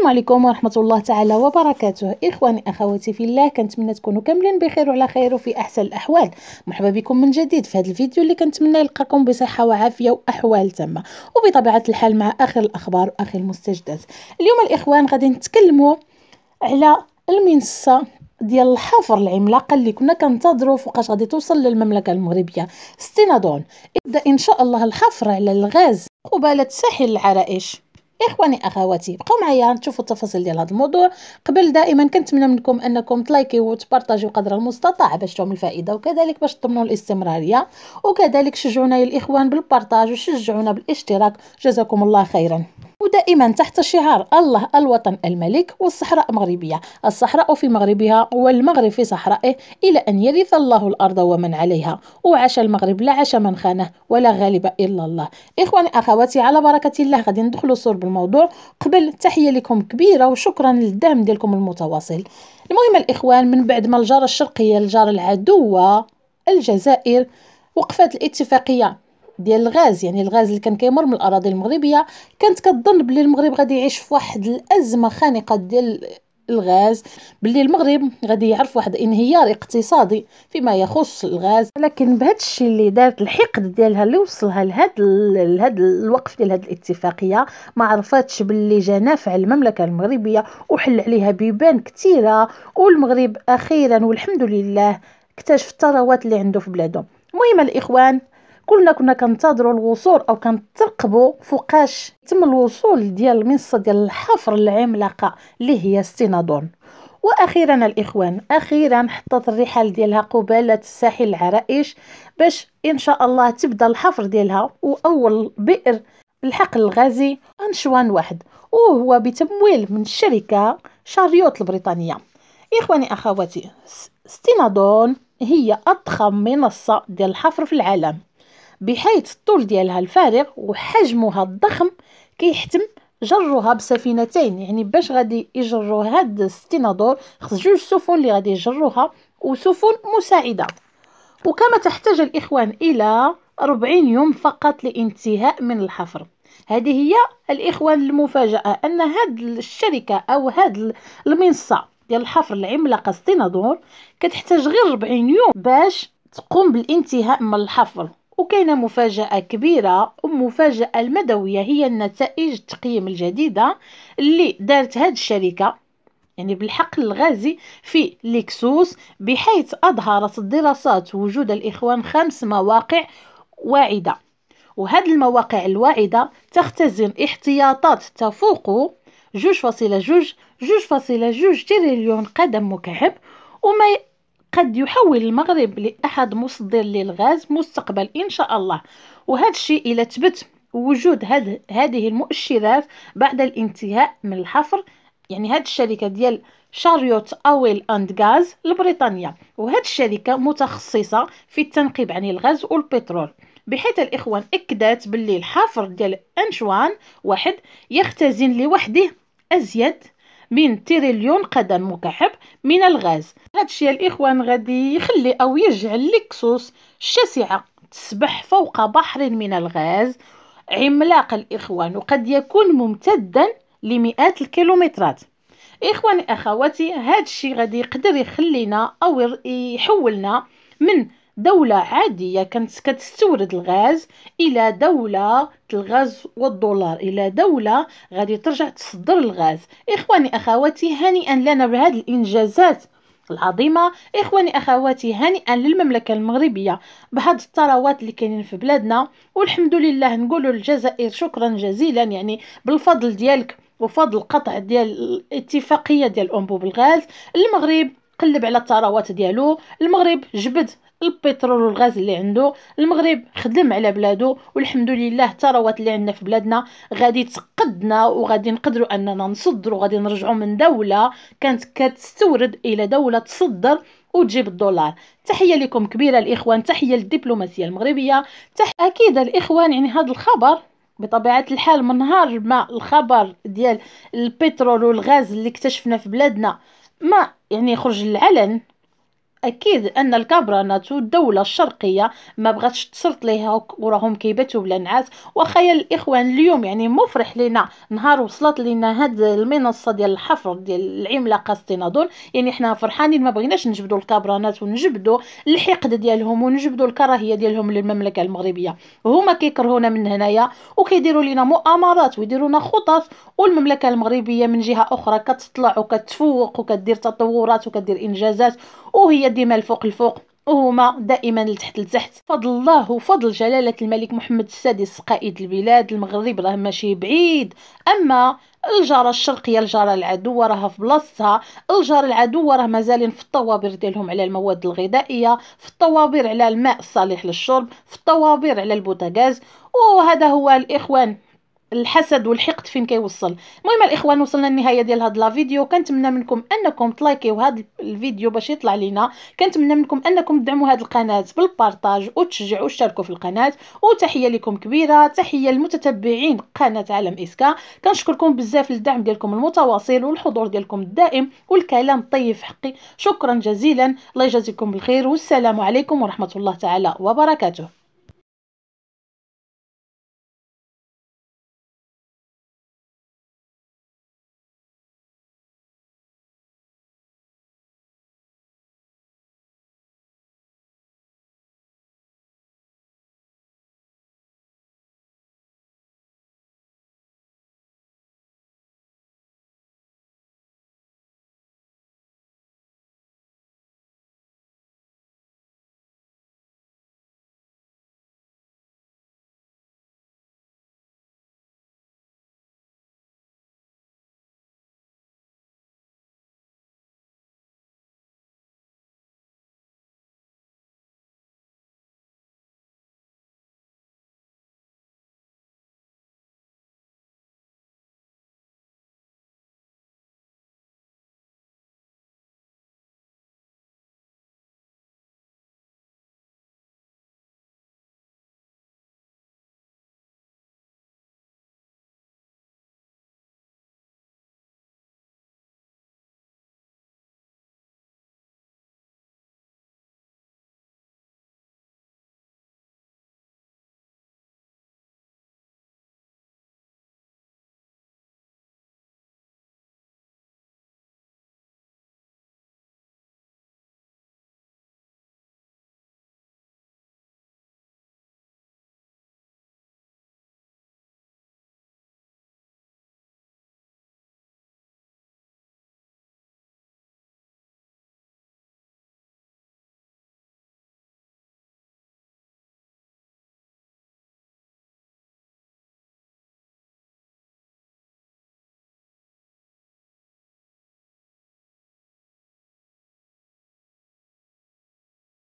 السلام عليكم ورحمة الله تعالى وبركاته إخواني أخواتي في الله كنتمنى تكونوا كاملين بخير وعلى خير وفي أحسن الأحوال مرحبا بكم من جديد في هذا الفيديو اللي كنتمنى يلقاكم بصحة وعافية وأحوال تامة وبطبيعة الحال مع آخر الأخبار وآخر المستجدات اليوم الإخوان غادي نتكلموا على المنصة ديال الحفر العملاقه اللي كنا كنتظروا فوقاش غادي توصل للمملكه المغربيه ستينادون ابدا ان شاء الله الحفر على الغاز قباله ساحل العرائش اخواني اخواتي بقاو معايا نشوفوا التفاصيل ديال هذا الموضوع قبل دائما كنتمنى منكم انكم تلايكيو وتبارطاجيو قدر المستطاع باش تعم الفائده وكذلك باش تضمنوا الاستمراريه وكذلك شجعونا يا الاخوان بالبارطاج وشجعونا بالاشتراك جزاكم الله خيرا ودائما تحت شعار الله الوطن الملك والصحراء مغربية الصحراء في مغربها والمغرب في صحرائه إلى أن يرث الله الأرض ومن عليها وعاش المغرب لا عاش من خانه ولا غالب إلا الله إخواني أخواتي على بركة الله غادي ندخلوا صور الموضوع قبل تحيه لكم كبيره وشكرا للدعم ديالكم المتواصل المهم الاخوان من بعد ما الجاره الشرقيه الجار العدوه الجزائر وقفت الاتفاقيه ديال الغاز يعني الغاز اللي كان كيمر من الاراضي المغربيه كانت كتظن بلي المغرب غادي يعيش في واحد الازمه خانقه ديال الغاز باللي المغرب غادي يعرف واحد انهيار اقتصادي فيما يخص الغاز لكن بهذا الشيء اللي دارت الحقد ديالها اللي وصلها لهذا لهذا الوقف ديال هذه الاتفاقيه ما عرفاتش باللي جا نافع المملكه المغربيه وحل عليها بيبان كثيره والمغرب اخيرا والحمد لله اكتشف الثروات اللي عنده في بلاده المهم الاخوان كلنا كنا كنتظروا الوصول او كنترقبوا فوقاش تم الوصول ديال المنصه ديال الحفر العملاقه اللي هي ستينادون واخيرا الاخوان اخيرا حطت الرحال ديالها قبالة ساحل العرائش باش ان شاء الله تبدا الحفر ديالها واول بئر الحقل الغازي انشوان واحد وهو بتمويل من الشركه شاريوت البريطانيه اخواني اخواتي ستينادون هي اضخم منصه ديال الحفر في العالم بحيث الطول ديالها الفارغ وحجمها الضخم كيحتم جروها بسفينتين يعني باش غادي يجروا هاد السينادور خص جوج سفن اللي غادي يجروها وسفن مساعده وكما تحتاج الاخوان الى 40 يوم فقط لانتهاء من الحفر هذه هي الاخوان المفاجاه ان هاد الشركه او هاد المنصه ديال الحفر العملاقه ستينادور كتحتاج غير 40 يوم باش تقوم بالانتهاء من الحفر وكان مفاجاه كبيره ومفاجاه المدويه هي النتائج التقييم الجديده اللي دارت هاد الشركه يعني بالحقل الغازي في ليكسوس بحيث اظهرت الدراسات وجود الاخوان خمس مواقع واعده وهاد المواقع الواعده تختزن احتياطات تفوق فاصلة جوج تريليون قدم مكعب وما قد يحول المغرب لأحد مصدر للغاز مستقبل إن شاء الله وهذا الشيء إلى تبت وجود هذه المؤشرات بعد الانتهاء من الحفر يعني هذه الشركه ديال شاريوت اويل اند غاز البريطانية وهاد الشركه متخصصه في التنقيب عن الغاز والبترول بحيث الاخوان اكدت باللي الحفر ديال انشوان واحد يختزن لوحده ازيد من تريليون قدم مكعب من الغاز هادشي الاخوان غادي يخلي او يجعل لكسوس شاسعه تسبح فوق بحر من الغاز عملاق الاخوان وقد يكون ممتدا لمئات الكيلومترات اخواني اخواتي هادشي غادي يقدر يخلينا او يحولنا من دولة عادية كانت كتستورد الغاز إلى دولة الغاز والدولار إلى دولة غادي ترجع تصدر الغاز إخواني أخواتي هنيئا لنا بهذه الإنجازات العظيمة إخواني أخواتي هنيئا للمملكة المغربية بهذه الثروات اللي كاينين في بلادنا والحمد لله نقول الجزائر شكرا جزيلا يعني بالفضل ديالك وفضل قطع ديال الاتفاقية ديال أنبوب الغاز المغرب قلب على الثروات ديالو المغرب جبد البترول والغاز اللي عنده المغرب خدم على بلادو والحمد لله الثروات اللي عندنا في بلادنا غادي تقدنا وغادي نقدروا اننا نصدروا وغادي نرجعوا من دوله كانت كتستورد الى دوله تصدر وتجيب الدولار تحيه لكم كبيره الاخوان تحيه للدبلوماسيه المغربيه تح... اكيد الاخوان يعني هذا الخبر بطبيعه الحال من نهار ما الخبر ديال البترول والغاز اللي اكتشفنا في بلادنا ما يعني يخرج للعلن اكيد ان الكابرا ناتو الدوله الشرقيه ما بغاتش تسلط ليها وراهم كيباتوا بلا نعاس وخيال الاخوان اليوم يعني مفرح لينا نهار وصلت لنا هاد المنصه ديال الحفر ديال العملاقه ستينادون يعني حنا فرحانين ما بغيناش نجبدوا الكابرانات ونجبدوا الحقد ديالهم ونجبدوا الكراهيه ديالهم للمملكه المغربيه هما كيكرهونا من هنايا وكيديروا لينا مؤامرات ويديرونا خطط والمملكه المغربيه من جهه اخرى كتطلع وكتفوق وكدير تطورات وكدير انجازات وهي ديما الفوق الفوق وهما دائما لتحت لتحت فضل الله وفضل جلالة الملك محمد السادس قائد البلاد المغرب راه ماشي بعيد أما الجارة الشرقية الجارة العدوة راها في بلاصتها الجارة العدوة راه مازالين في الطوابير ديالهم على المواد الغذائية في الطوابير على الماء الصالح للشرب في الطوابير على البوتاغاز وهذا هو الإخوان الحسد والحقد فين كيوصل المهم الاخوان وصلنا للنهايه ديال هاد لا فيديو كنتمنى منكم انكم تلايكيو هاد الفيديو باش يطلع لينا كنتمنى منكم انكم تدعموا هاد القناه بالبارطاج وتشجعوا وتشاركوا في القناه وتحيه لكم كبيره تحيه للمتتبعين قناه عالم اسكا كنشكركم بزاف للدعم ديالكم المتواصل والحضور ديالكم الدائم والكلام الطيب في حقي شكرا جزيلا الله يجازيكم بالخير والسلام عليكم ورحمه الله تعالى وبركاته